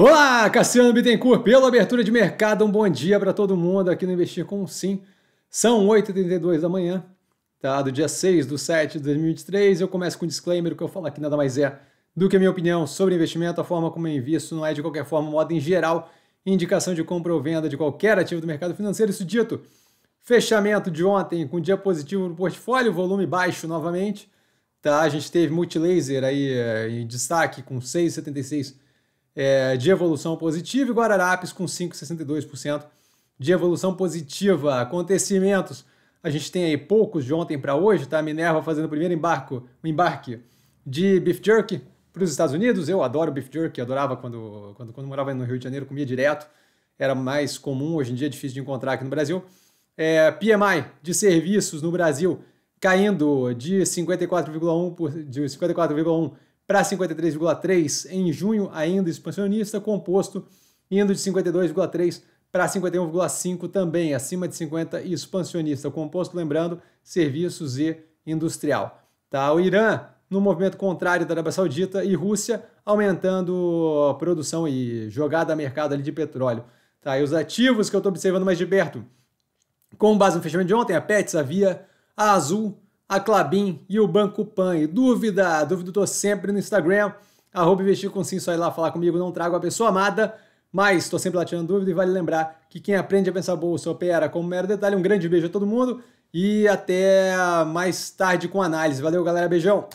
Olá, Cassiano Bittencourt, pela abertura de mercado, um bom dia para todo mundo aqui no Investir com Sim. São 8h32 da manhã, tá? do dia 6 do 7 de 2023. Eu começo com um disclaimer, o que eu falo aqui nada mais é do que a minha opinião sobre investimento, a forma como eu invisto, não é de qualquer forma, modo em geral, indicação de compra ou venda de qualquer ativo do mercado financeiro. Isso dito, fechamento de ontem com dia positivo no portfólio, volume baixo novamente. Tá? A gente teve multilaser aí eh, em destaque com 6,76%, é, de evolução positiva e Guararapes com 5,62% de evolução positiva. Acontecimentos. A gente tem aí poucos de ontem para hoje, tá? Minerva fazendo o primeiro embarco, o embarque de beef jerky para os Estados Unidos. Eu adoro beef jerky, adorava quando, quando, quando morava no Rio de Janeiro, comia direto. Era mais comum, hoje em dia é difícil de encontrar aqui no Brasil. É, PMI de serviços no Brasil caindo de 54,1 de 54,1 para 53,3% em junho, ainda expansionista, composto indo de 52,3% para 51,5% também, acima de 50% expansionista, composto, lembrando, serviços e industrial. Tá? O Irã, no movimento contrário da Arábia Saudita, e Rússia aumentando produção e jogada a mercado ali de petróleo. Tá? E os ativos que eu estou observando mais de perto, com base no fechamento de ontem, a Pets, a Via, a Azul, a Clabin e o Banco Pan. E dúvida, dúvida estou sempre no Instagram, arroba investir com sim, só ir lá falar comigo, não trago a pessoa amada, mas estou sempre lá tirando dúvida e vale lembrar que quem aprende a pensar bolsa opera como mero detalhe. Um grande beijo a todo mundo e até mais tarde com análise. Valeu, galera, beijão!